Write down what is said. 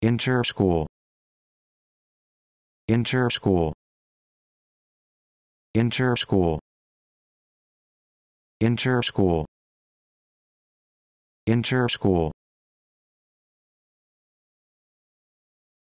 Inter Inter Inter school. school. school. Inter school. Inter school.